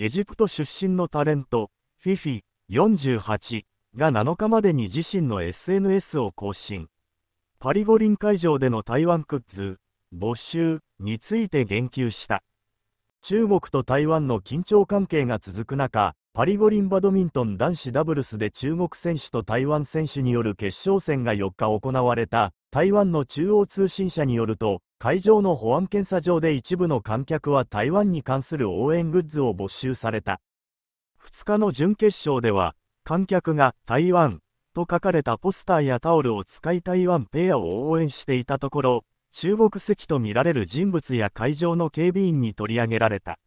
エジプト出身のタレント、フィフィ48が7日までに自身の SNS を更新。パリ五輪会場での台湾クッズ、没収について言及した。中国と台湾の緊張関係が続く中、パリ五輪バドミントン男子ダブルスで中国選手と台湾選手による決勝戦が4日行われた台湾の中央通信社によると会場の保安検査場で一部の観客は台湾に関する応援グッズを没収された。2日の準決勝では、観客が台湾と書かれたポスターやタオルを使い台湾ペアを応援していたところ、中国籍とみられる人物や会場の警備員に取り上げられた。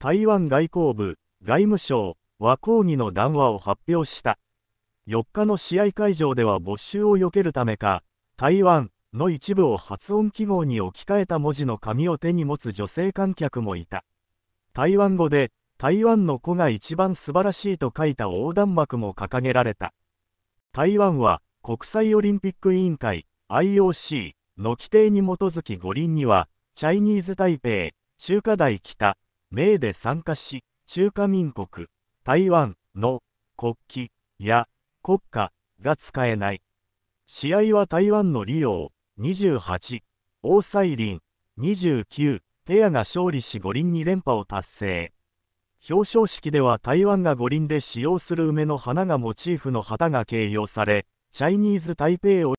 台湾外交部、外務省は抗議の談話を発表した。4日の試合会場では没収を避けるためか、台湾の一部を発音記号に置き換えた文字の紙を手に持つ女性観客もいた。台湾語で、台湾の子が一番素晴らしいと書いた横断幕も掲げられた。台湾は国際オリンピック委員会 IOC の規定に基づき五輪には、チャイニーズ台北、中華大北、名で参加し、中華民国、台湾の国旗や国歌が使えない。試合は台湾の利用28、王彩林、29、ペアが勝利し五輪に連覇を達成。表彰式では台湾が五輪で使用する梅の花がモチーフの旗が掲揚され、チャイニーズ台北